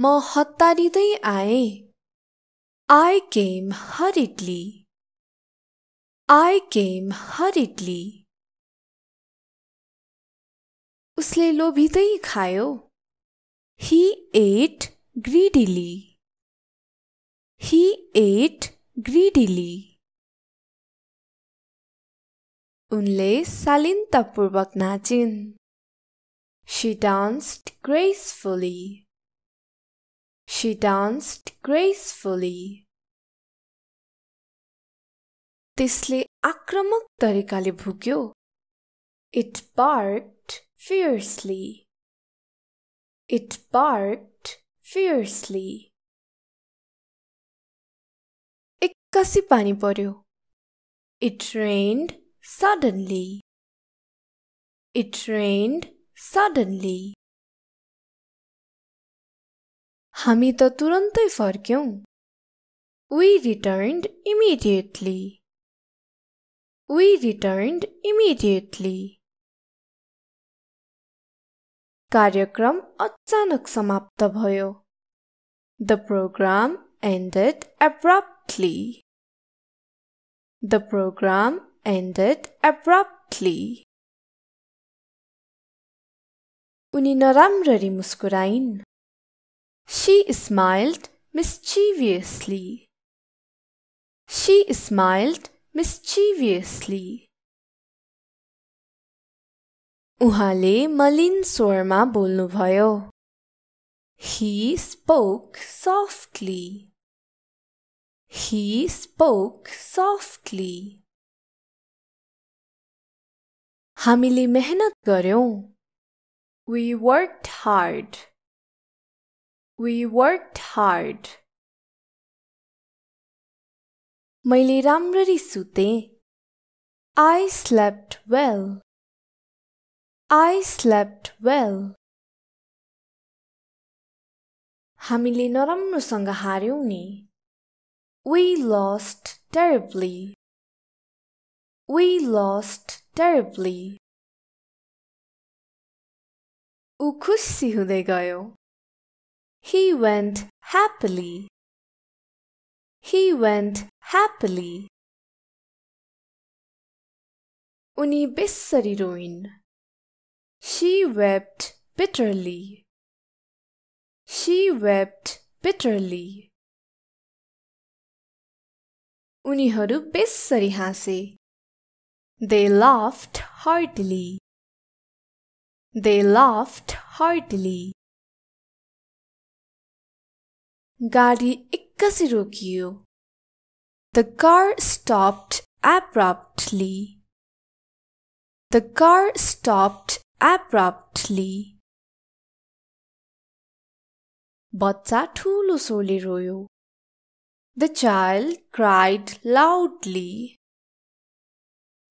म हतारिँदै आएँ आई केम हरिडली आई केम हरिडली उसले लोभिँदै खायो हि एट ग्रिडिली हि एट ग्रिडिली उनले शालीनतापूर्वक नाचिन् She danced gracefully She danced gracefully. त्यसले akramak तरिकाले भुक्यो It barked fiercely. It barked fiercely. एक्कासी पानी पर्यो It rained suddenly. It rained suddenly. हामी त तुरन्तै फर्क्यौँ we returned immediately we returned immediately कार्यक्रम अचानक समाप्त भयो the programme ended abruptly the programme ended abruptly उनी नराम्ररी मुस्कुराइन् She smiled mischievously. She smiled mischievously. Uhale malin swarma bolnu bhayo. He spoke softly. He spoke softly. Hamili mehnat garyo. We worked hard. We worked hard. मैले राम्ररी सुतेँ. I slept well. I slept well. हामीले नराम्रोसँग हार्यौँ नि. We lost terribly. We lost terribly. ऊ खुसी हुँदै गयो. He went happily. He went happily. Uni बिस्सरी She wept bitterly. She wept bitterly. उनीहरू बेसरी हाँसे They laughed heartily. They laughed heartily. Gadi ekkasi rokiyo the car stopped abruptly the car stopped abruptly baccha thulo sole royo the child cried loudly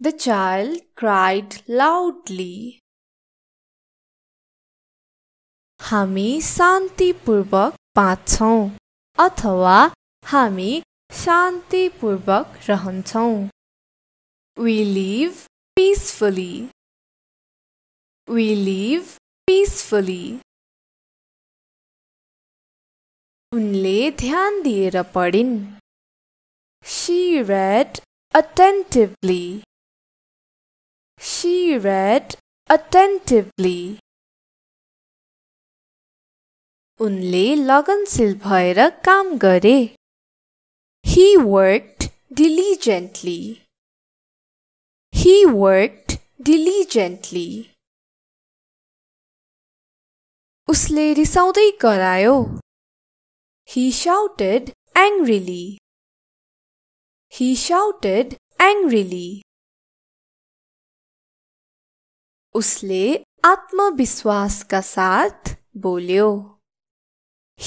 the child cried loudly हामी शान्तिपूर्वक बाँच्छौँ अथवा हामी शान्तिपूर्वक रहन्छौँ we live peacefully we live peacefully उनले ध्यान दिएर पढिन् she read attentively. She read attentively. उनले लगनशील भएर काम गरे हि वर्क डिलिजेन्टली हि वर्क डिलिजेन्टली उसले रिसाउँदै करायो हि साउटेड एङ्ग्रिली हि साउटेड एङ्ग्रिली उसले आत्मविश्वासका साथ बोल्यो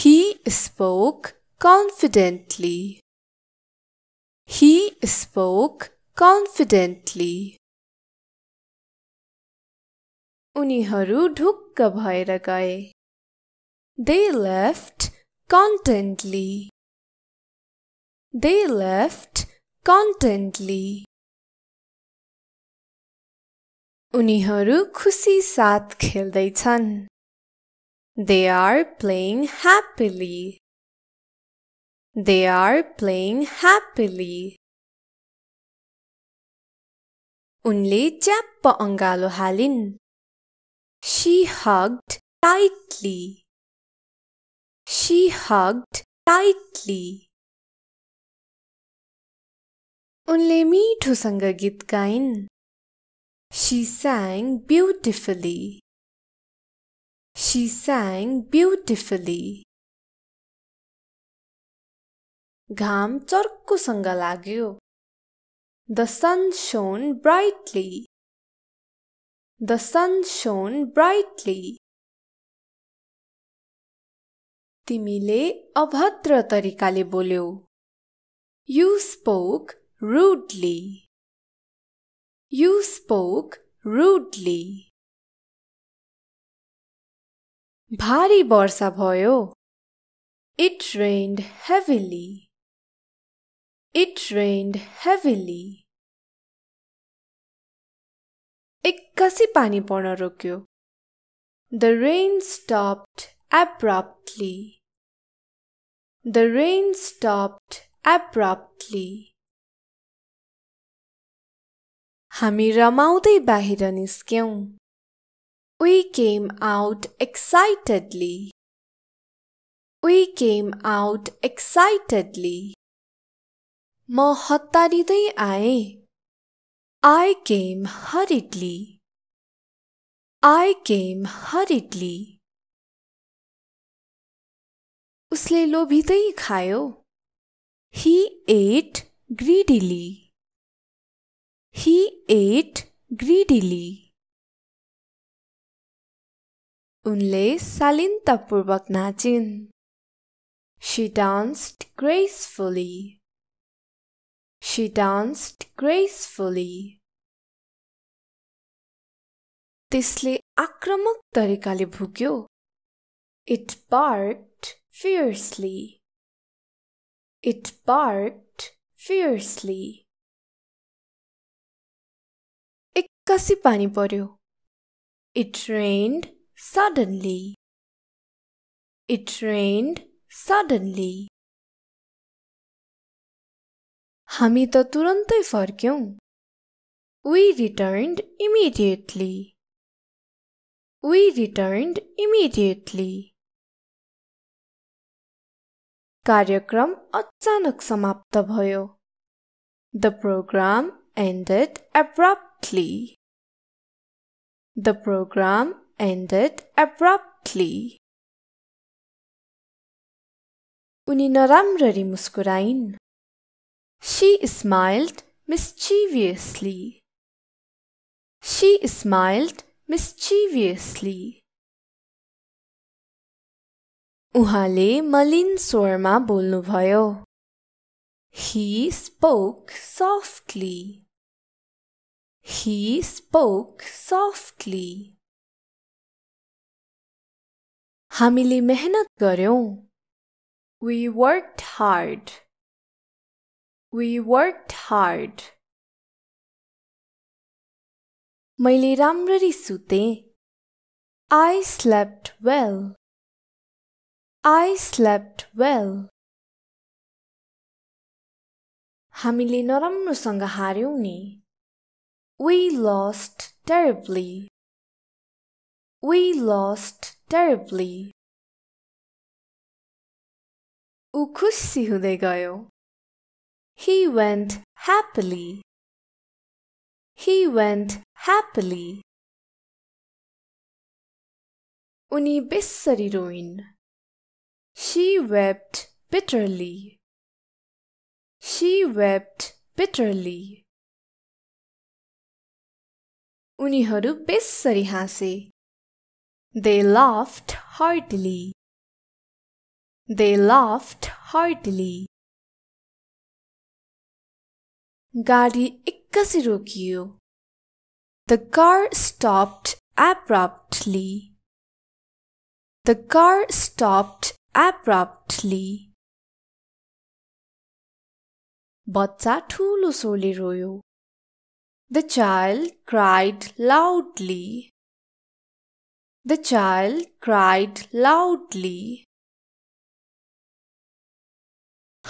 He spoke confidently. He spoke confidently. Uniharu dhukka bhaira gaye. They left contently. They left contently. Uniharu उनीहरू खुसी साथ chan. They are playing happily. They are playing happily. Unle chappa angalo halin. She hugged tightly. She hugged tightly. Unle meethusangar git gain. She sang beautifully. She sang beautifully. gham charku sanga lagyo The sun shone brightly. The sun shone brightly. तिमीले अभद्र तरिकाले bolyo You spoke rudely. You spoke rudely. भारी वर्षा भयो it rained heavily it rained heavily एक्कासी पानी पर्न रोक्यो the rain stopped abruptly the rain stopped abruptly हामी रमाउँदै बाहिर निस्क्यौँ We came out excitedly. We came out excitedly. म हतारिँदै आएँ I came hurriedly. I came hurriedly. उसले लोभिँदै खायो He ate greedily. He ate greedily. उनले शालीनतापूर्वक नाचिन् She danced gracefully. She danced gracefully. त्यसले आक्रमक तरिकाले भुक्यो It barked fiercely. It barked fiercely. एक्कासी पानी पर्यो It rained suddenly. It rained suddenly. हामी त तुरन्तै We returned immediately. We returned immediately. कार्यक्रम अचानक समाप्त The program ended abruptly. The program ended abruptly. उनी नराम्ररी muskurain. She smiled mischievously. She smiled mischievously. उहाँले malin swarma बोल्नुभयो He spoke softly. He spoke softly. हामीले मेहनत गर्यौँ We worked hard. We worked hard. मैले राम्ररी सुतेँ I slept well. I slept well. हामीले नराम्रोसँग हार्यौँ नि We lost terribly. We lost terribly. ऊ खुसी He went happily. He went happily. उनी बेसरी She wept bitterly. She wept bitterly. Uniharu बेसरी हाँसे they laughed heartily. They laughed heartily. गाडी ikkasi रोकियो The car stopped abruptly. The car stopped abruptly. बच्चा ठुलो royo. The child cried loudly. The child cried loudly.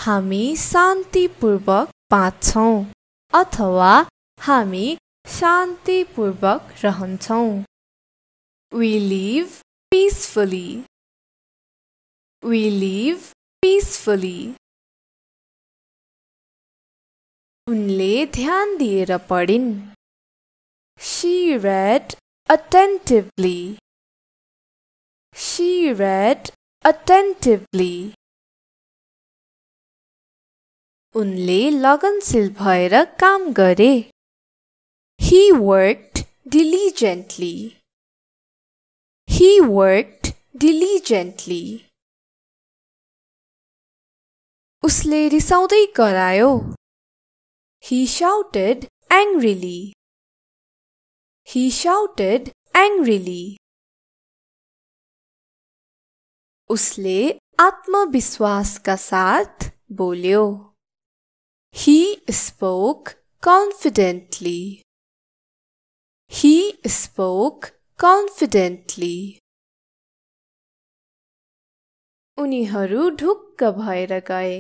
हामी शान्तिपूर्वक बाँच्छौँ अथवा हामी शान्तिपूर्वक रहन्छौँ We live peacefully. We live peacefully. उनले ध्यान दिएर पढिन् She read attentively. She read attentively. Unle लगनशील silbhaira kam गरे He worked diligently. He worked diligently. Usle रिसाउँदै करायो He shouted angrily. He shouted angrily. उसले आत्मविश्वास का साथ बोलियो he spoke confidently he spoke confidently उनीहरू ढुक्क भएर गए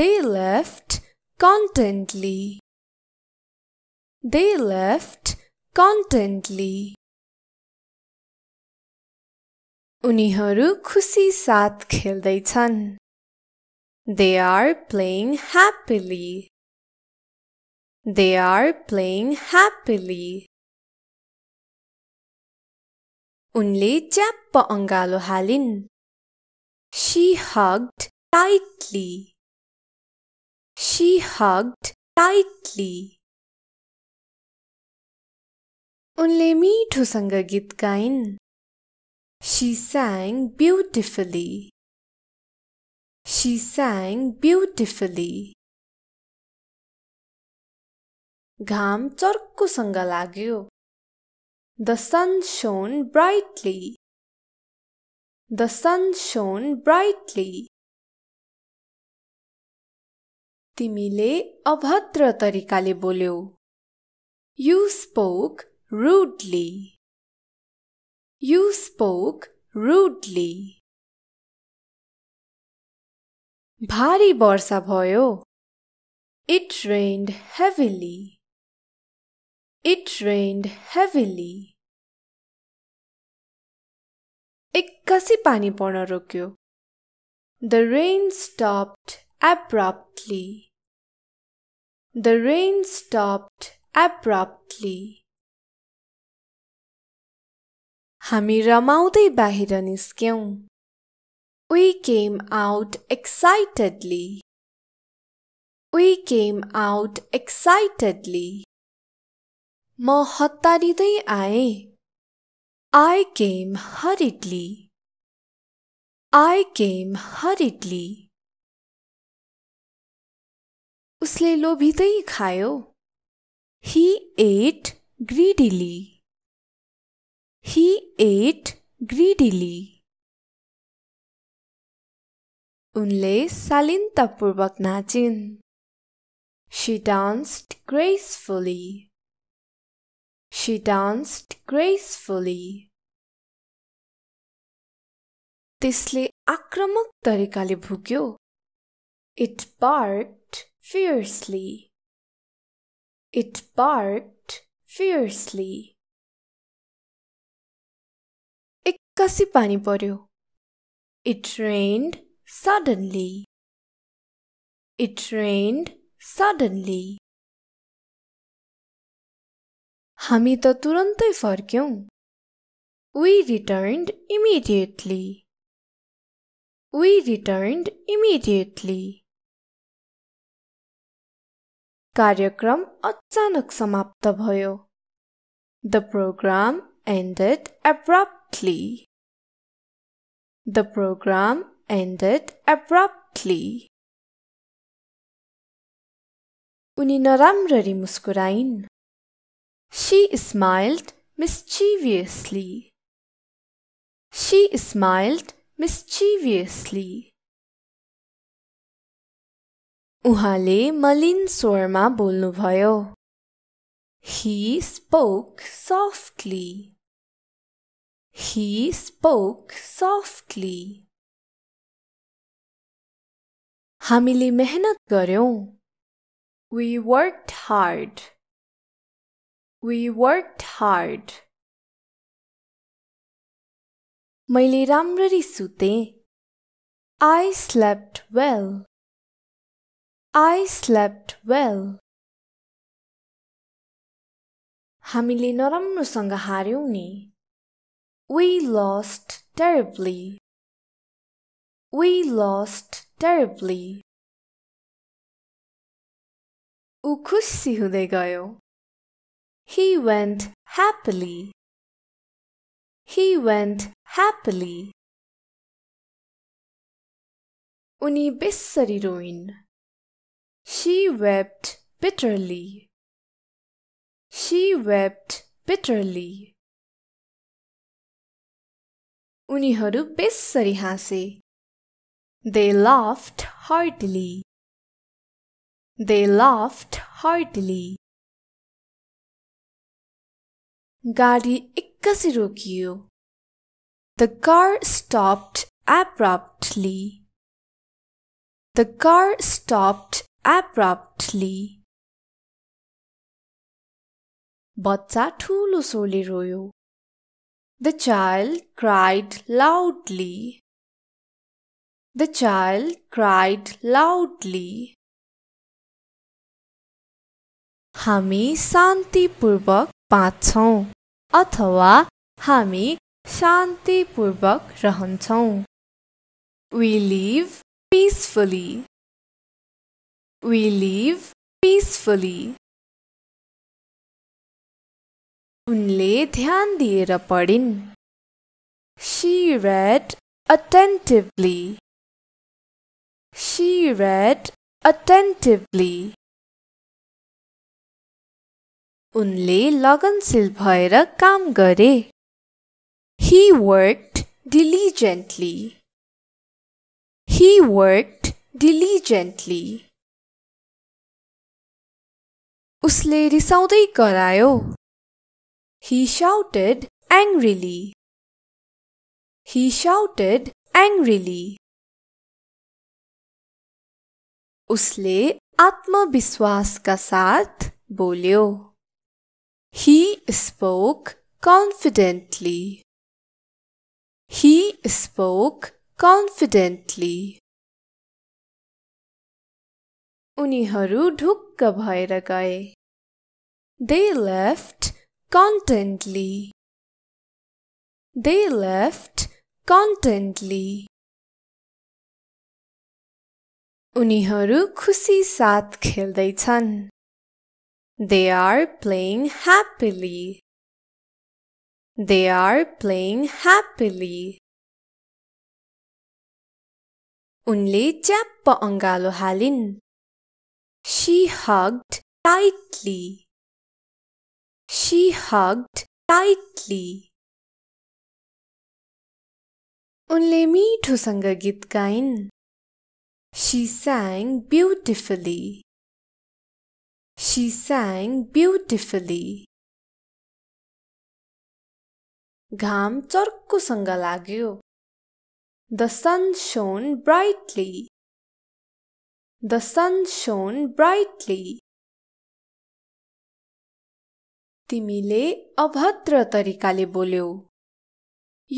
दे लेफ्ट कन्टेन्टली दे लेफ्ट कन्टेन्टली उनीहरू खुसी साथ खेल्दैछन् they are playing happily they are playing happily उनले च्याप्प अँगालो हालिन् she hugged tightly she hugged tightly उनले मिठोसँग गीत गाइन् She sang beautifully. She sang beautifully. Gham चर्कोसँग लाग्यो The sun shone brightly. The sun shone brightly. तिमीले अभद्र तरिकाले बोल्यौ You spoke rudely. You spoke rudely. भारी वर्षा भयो. It rained heavily. It rained heavily. एक्कासी पानी पर्न रोक्यो. The rain stopped abruptly. The rain stopped abruptly. हामी रमाउँदै बाहिर निस्क्यौँ we came out excitedly we came out excitedly म हतारिँदै आएँ आई केम हरिडली आई केम हरिडली उसले लोभिँदै खायो he ate greedily He ate greedily. salin शालीनतापूर्वक नाचिन् She danced gracefully. She danced gracefully. Tisle akramak तरिकाले bhukyo. It barked fiercely. It barked fiercely. कसी पानी पर्यो it rained suddenly it rained suddenly हामी त तुरन्तै फर्क्यौँ we returned immediately we returned immediately कार्यक्रम अचानक समाप्त भयो the programme ended abruptly The program ended abruptly. Uninaramrari muskurain. She smiled mischievously. She smiled mischievously. उहाँले malin swarma बोल्नुभयो He spoke softly. He spoke softly. हामीले मेहनत गर्यौँ. We worked hard. We worked hard. मैले राम्ररी I slept well. I slept well. हामीले नराम्रोसँग हार्यौँ नि. We lost terribly. We lost terribly. ऊ He went happily. He went happily. उनी बेसरी रोइन् She wept bitterly. She wept bitterly. उनीहरू बेसरी हाँसे they laughed heartily they laughed heartily गाडी एक्कासी रोकियो the car stopped abruptly the car stopped abruptly बच्चा ठुलो सोले रोयो the child cried loudly. The child cried loudly. हामी शान्तिपूर्वक बाँच्छौँ अथवा हामी शान्तिपूर्वक रहन्छौँ We live peacefully. We live peacefully. उनले ध्यान दिएर पढिन् she read attentively she read attentively उनले लगनशील भएर काम गरे He worked diligently. He worked diligently. उसले रिसाउँदै करायो He shouted angrily. He shouted angrily. उसले आत्मविश्वास का साथ बोलियो He spoke confidently. He spoke confidently. उनीहरू ढुक्क भएर गए They left contently. They left contently. उनीहरू खुसी साथ खेल्दैछन् They are playing happily. They are playing happily. उनले chappa angalo halin. She hugged tightly. She hugged tightly. उनले मीठोसँग गीत गाइन् She sang beautifully. She sang beautifully. घाम चर्कोसँग लाग्यो The sun shone brightly. The sun shone brightly. तिमीले अभद्र तरिकाले बोल्यौ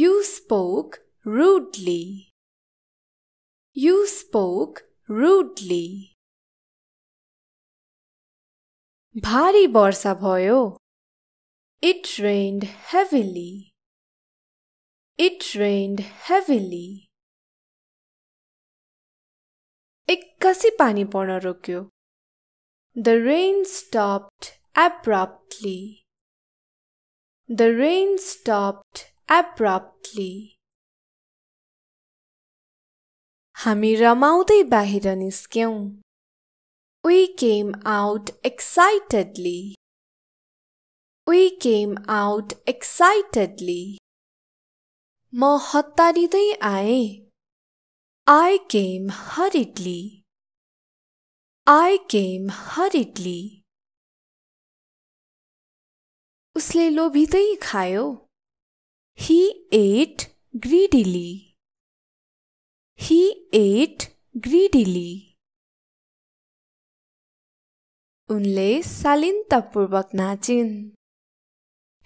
you spoke rudely you spoke rudely भारी वर्षा भयो it rained heavily it rained heavily एक्कासी पानी पर्न रोक्यो the rain stopped abruptly. The rain stopped abruptly. हामी रमाउँदै बाहिर We came out excitedly. We came out excitedly. म हतारिँदै आएँ I came hurriedly. I came hurriedly. उसले लोभिँदै खायो हि एट ग्रिडिली हि एट ग्रिडिली उनले शालीनतापूर्वक नाचिन्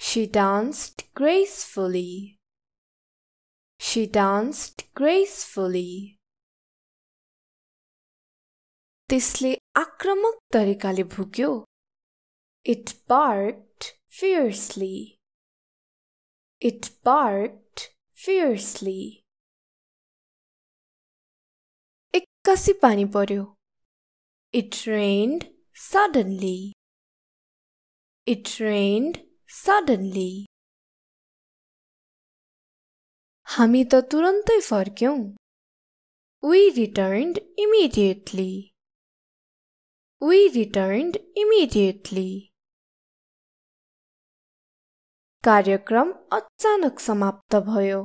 she danced gracefully she danced gracefully त्यसले आक्रमक तरिकाले भुक्यो it barked fiercely. It barked fiercely. एक्कासी pani पर्यो. It rained suddenly. It rained suddenly. हामी त तुरन्तै फर्क्यौँ. We returned immediately. We returned immediately. कार्यक्रम अचानक समाप्त भयो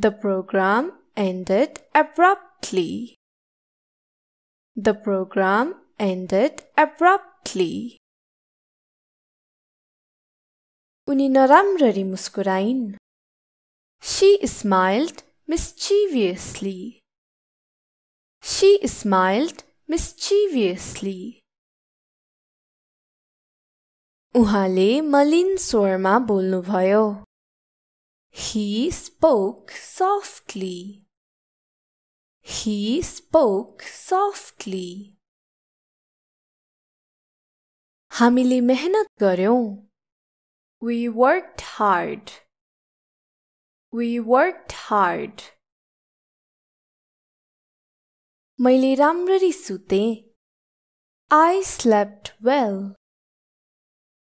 the programme ended abruptly the programme ended abruptly उनी नराम्ररी मुस्कुराइन् सी स्माइल्ड मिस्चिभियसली सी स्माइल्ड मिस्चिभियसली उहाँले मलिन स्वरमा बोल्नुभयो he spoke softly he spoke softly हामीले मेहनत गर्यौँ We worked hard. We worked hard. मैले राम्ररी सुते I slept well.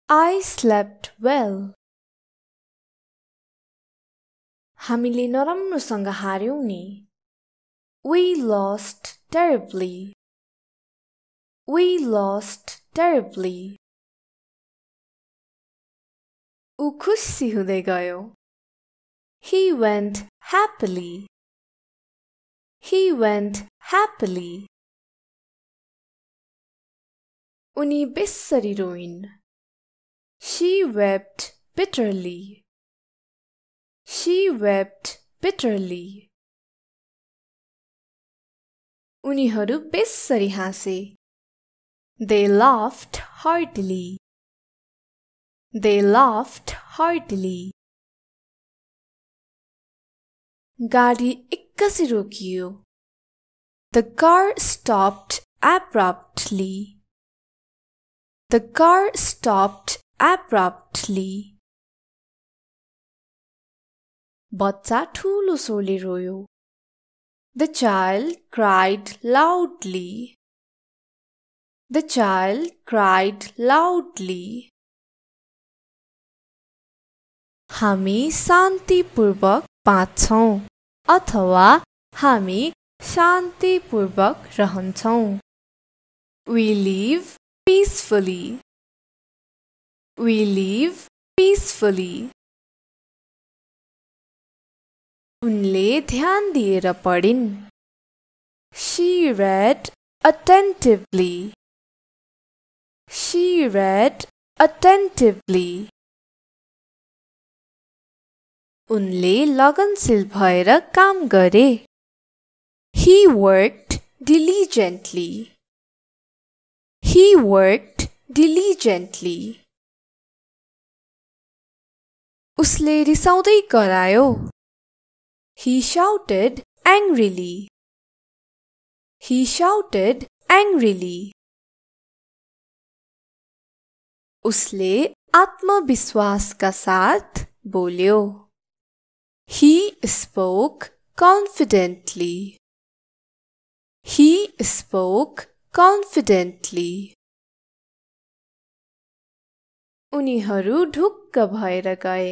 I slept well. Hamili नराम्रोसँग हार्यौँ We lost terribly. We lost terribly. ऊ खुसी He went happily. He went happily. Uni बेसरी she wept bitterly. She wept bitterly. Uniharu बेसरी They laughed heartily. They laughed heartily. Gadi ikkasi rokiyo. The car stopped abruptly. The car stopped abruptly. बच्चा ठूलो सोले रोयो. The child cried loudly. The child cried loudly. हामी शान्तिपूर्वक बाँच्छौँ अथवा हामी शान्तिपूर्वक रहन्छौँ We live peacefully. We leave peacefully. उनले ध्यान दिएर पढिन् She read attentively. She read attentively. Unle लगनशील भएर काम गरे He worked diligently. He worked diligently. उसले रिसाउँदै करायो He shouted angrily. He shouted angrily. उसले आत्मविश्वासका साथ बोल्यो He spoke confidently. He spoke confidently. उनीहरू ढुक्क भएर गए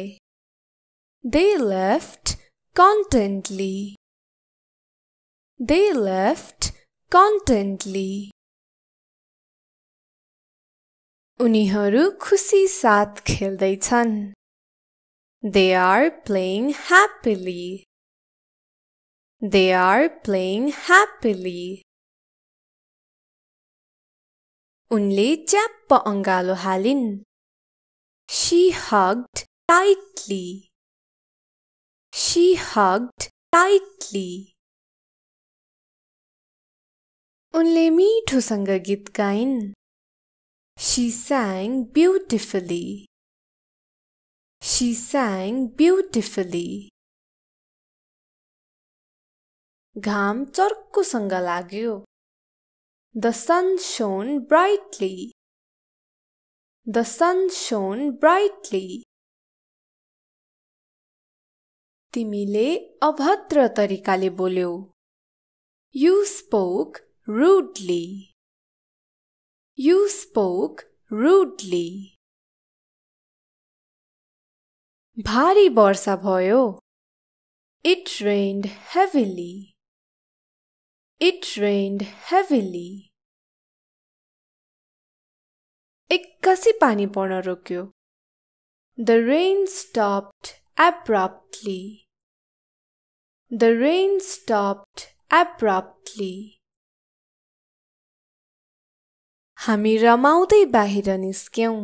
दे लेफ्ट कन्टेन्टली दे लेफ्ट कन्टेन्टली उनीहरू खुसी साथ खेल्दैछन् they are playing happily they are playing happily उनले च्याप्प अँगालो हालिन् She hugged tightly. She hugged tightly. उनले me गीत गाइन् She sang beautifully. She sang beautifully. Gham चर्कोसँग लाग्यो The sun shone brightly. The sun shone brightly. Timile abhadra tarikale bolyo. You spoke rudely. You spoke rudely. Bhari borsa bhayo. It rained heavily. It rained heavily. कसै पानी पर्न रोक्यो The rain stopped abruptly. The rain stopped abruptly. हामी रमाउँदै बाहिर निस्क्यौँ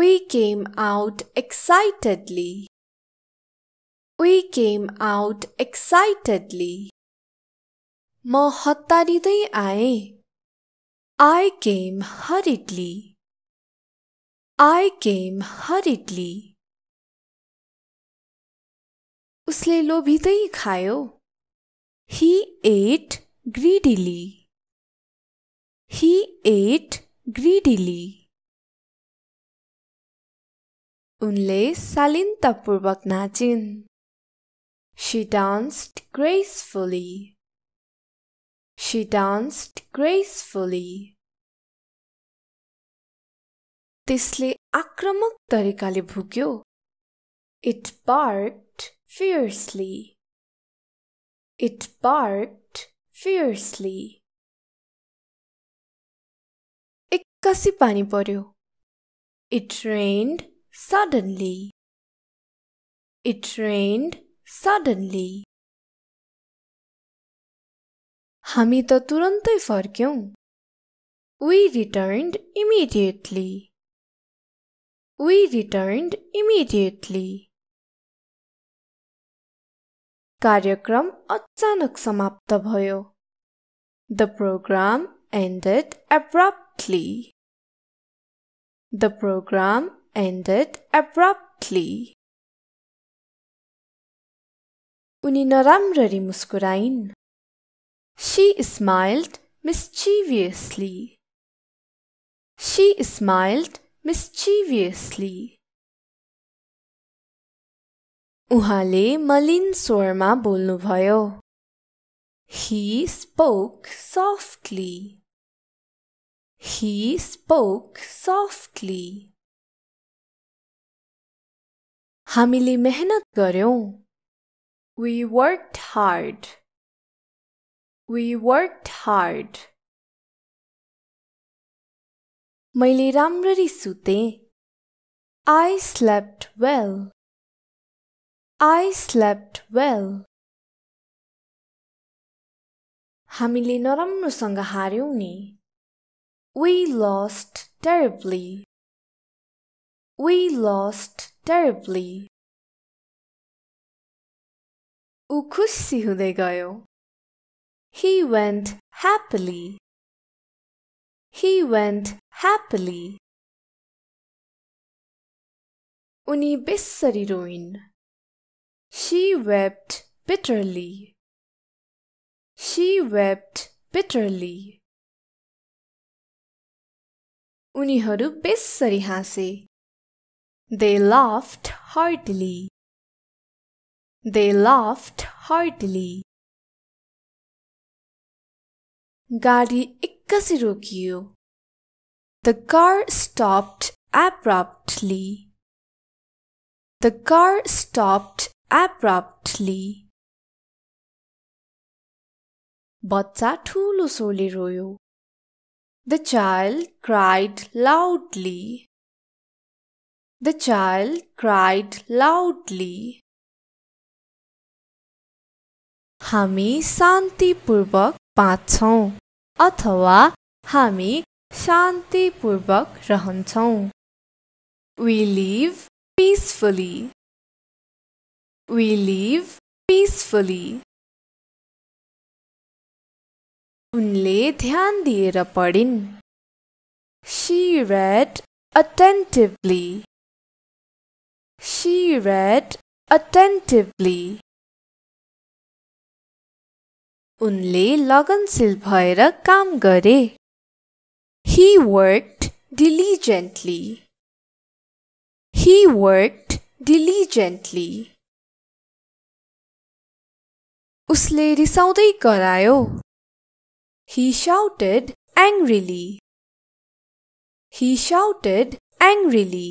We came out excitedly. We came out excitedly. म हतारिँदै आएँ I came hurriedly. I came hurriedly. उसले लोभिँदै खायो He ate greedily. He ate greedily. उनले शालीनतापूर्वक नाचिन् She danced gracefully. She danced gracefully. त्यसले आक्रामक तरिकाले भुक्यो it barked fiercely. It barked fiercely. एक्कासी पानी पर्यो It rained suddenly. It rained suddenly. हामी त तुरन्तै फर्क्यौँ We returned immediately. We returned immediately. The program ended abruptly. The program ended abruptly. उनी नराम्ररी She smiled mischievously. She smiled mischievously. malin मलिन स्वरमा बोल्नुभयो He spoke softly. He spoke softly. Hamili mehnat गर्यौँ We worked hard. We worked hard. मैले राम्ररी सुतेँ I slept well. I slept well. हामीले नराम्रोसँग हार्यौँ नि We lost terribly. We lost terribly. ऊ खुसी हुँदै गयो He went happily. He went happily. Uni bissari ruin. She wept bitterly. She wept bitterly. Uni haru bissari They laughed heartily. They laughed heartily. Gadi Kasirokyu. The car stopped abruptly. The car stopped abruptly. बच्चा ठुलो सोले रोयो. The child cried loudly. The child cried loudly. हामी शान्तिपूर्वक बाँच्छौँ अथवा हामी शान्तिपूर्वक रहन्छौँ We live peacefully. We live peacefully. उनले ध्यान दिएर पढिन् She read attentively. She read attentively. उनले लगनशील भएर काम गरे हि वर्क डिलिजेन्टली हि वर्क डिलिजेन्टली उसले रिसाउँदै करायो हि साउटेड एङ्ग्रिली हि साउटेड एङ्ग्रिली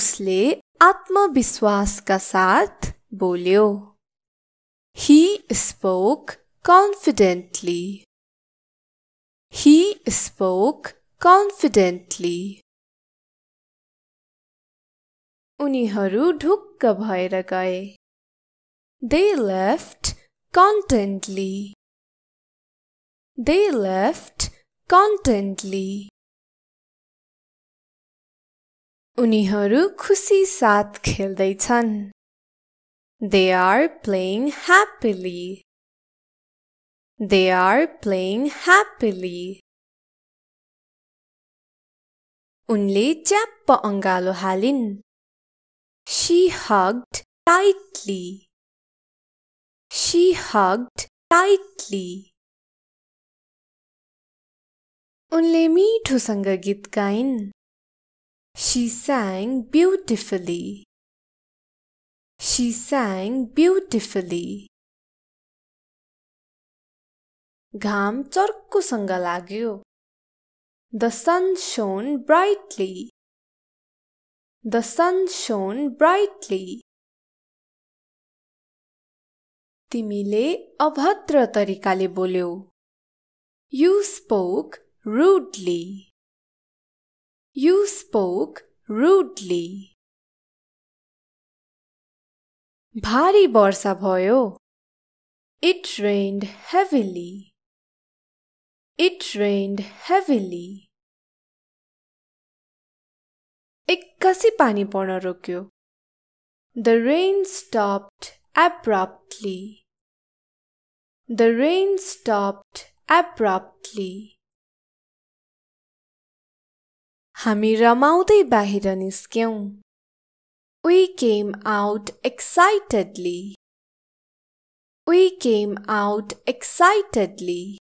उसले आत्मविश्वासका साथ बोल्यो He spoke confidently. He spoke confidently. Uniharu dhukka bhaira gaye. They left contently. They left contently. Uniharu khusi saath साथ chan. They are playing happily. They are playing happily. Unle chappa angalo halin. She hugged tightly. She hugged tightly. Unle meethu sangagit gain. She sang beautifully. She sang beautifully. Gham charku sanga lagyo. The sun shone brightly. The sun shone brightly. Timile अभद्र tarikale bolyo. You spoke rudely. You spoke rudely. भारी वर्षा भयो It rained heavily. It rained heavily. एक्कासी पानी पर्न रोक्यो The rain stopped abruptly. The rain stopped abruptly. हामी रमाउँदै बाहिर निस्क्यौँ we came out excitedly. We came out excitedly.